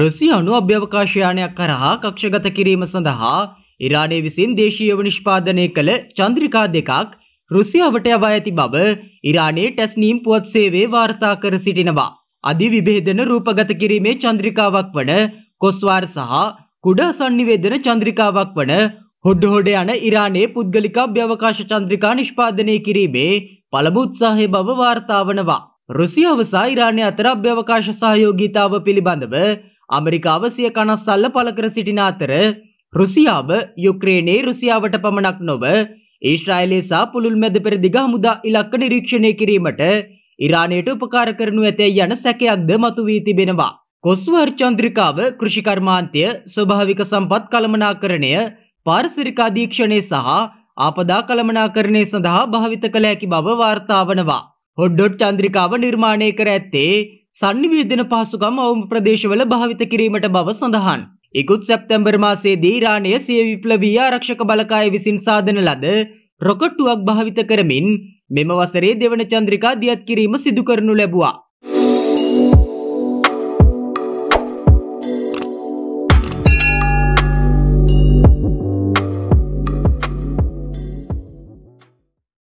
රුසියානු අභ්‍යවකාශයානයක් කරහා කක්ෂගත කිරීම සඳහා ඉරානය විසින් දේශීයව නිෂ්පාදනය කළ චන්ද්‍රිකා දෙකක් රුසියාවට යවා ඇති බව ඉරානයේ ටැස්නීම් පුවත් සේවේ වාර්තා කර සිටිනවා. අධි විභේදන රූපගත කිරීමේ චන්ද්‍රිකාවක් වන කොස්වාර් සහ කුඩා සන්නිවේදන චන්ද්‍රිකාවක් වන හොඩ්ඩ හොඩ යන ඉරානයේ පුද්ගලික අභ්‍යවකාශ චන්ද්‍රිකා නිෂ්පාදනය කිරීමේ පළමු උත්සාහය බව වාර්තා වනවා. රුසියාව සහ ඉරානය අතර අභ්‍යවකාශ සහයෝගීතාව පිළිබඳව අමරිකාව සිය කනස්සල්ල පළ කර සිටින අතර රුසියාව යුක්‍රේනයේ රුසියාවට පමණක් නොව ඊශ්‍රායිලයේ සහ පුළුල් මැද පෙරදිග හමුදා ඉලක්ක නිරීක්ෂණය කිරීමට ඉරානයට උපකාර කරනු ඇතැයි යන සැකයක්ද මතුවී තිබෙනවා. කොස්වර් චන්ද්‍රිකාව කෘෂිකර්මාන්තය ස්වභාවික සම්පත් කළමනාකරණය පාරිසරිකාධීක්ෂණය සහ ආපදා කළමනාකරණය සඳහා භාවිත කළ හැකි බව වාර්තාවනවා. හොඩ්ඩොට් චන්ද්‍රිකාව නිර්මාණය කර ඇත්තේ සංනිවේදන පහසුකම් අවම ප්‍රදේශවල භාවිත කිරීමට බව සඳහන්. ඉකුත් සැප්තැම්බර් මාසයේදී ඉරානය සිය විප්ලවීය ආරක්ෂක බලකාය විසින් සාදන ලද රොකට්ටුවක් භාවිත කරමින් මෙම වසරේ දෙවන චන්ද්‍රිකා දියත් කිරීම සිදු කරනු ලැබුවා.